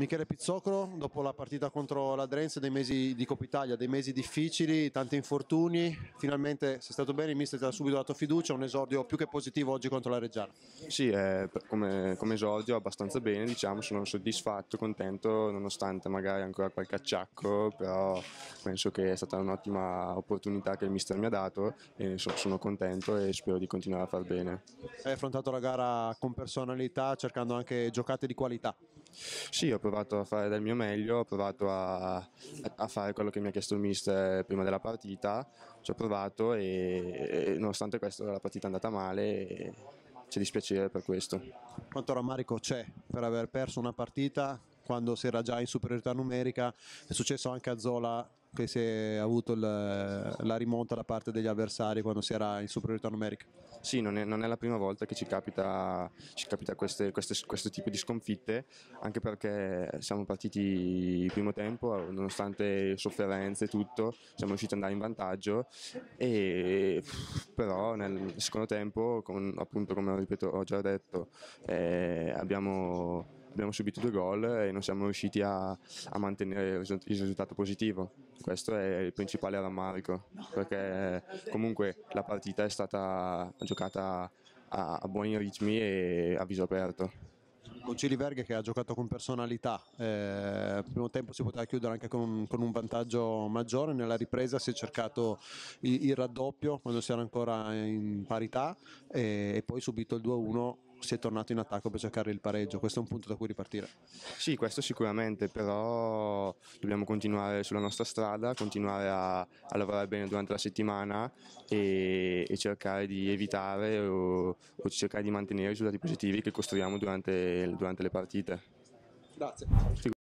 Michele Pizzocro, dopo la partita contro la Drenze dei mesi di Coppa Italia, dei mesi difficili, tanti infortuni, finalmente sei stato bene, il mister ti ha subito dato fiducia, un esordio più che positivo oggi contro la Reggiana. Sì, eh, come, come, esordio abbastanza bene, diciamo, sono soddisfatto, contento, nonostante magari ancora qualche acciacco, però penso che è stata un'ottima opportunità che il mister mi ha dato e so, sono contento e spero di continuare a far bene. Hai affrontato la gara con personalità, cercando anche giocate di qualità. Sì, ho provato a fare del mio meglio, ho provato a, a fare quello che mi ha chiesto il mister prima della partita, ci ho provato e, e nonostante questo la partita è andata male c'è dispiacere per questo. Quanto rammarico c'è per aver perso una partita quando si era già in superiorità numerica, è successo anche a Zola che si è avuto il, la rimonta da parte degli avversari quando si era in superiorità numerica. Sì, non è, non è la prima volta che ci capita, ci capita queste, queste, questo tipo di sconfitte, anche perché siamo partiti il primo tempo, nonostante sofferenze e tutto, siamo riusciti ad andare in vantaggio, e, però nel secondo tempo, con, appunto come ripeto, ho già detto, eh, abbiamo abbiamo subito due gol e non siamo riusciti a, a mantenere il risultato positivo. Questo è il principale rammarico, perché comunque la partita è stata giocata a, a buoni ritmi e a viso aperto con Verghe che ha giocato con personalità, eh, primo tempo si poteva chiudere anche con, con, un vantaggio maggiore, nella ripresa si è cercato il, il raddoppio quando si era ancora in parità e, eh, e poi subito il 2-1 si è tornato in attacco per cercare il pareggio. Questo è un punto da cui ripartire. Sì, questo sicuramente, però dobbiamo continuare sulla nostra strada, continuare a, a lavorare bene durante la settimana e, e cercare di evitare o, o, cercare di mantenere i risultati positivi che costruiamo durante, durante le partite. Grazie.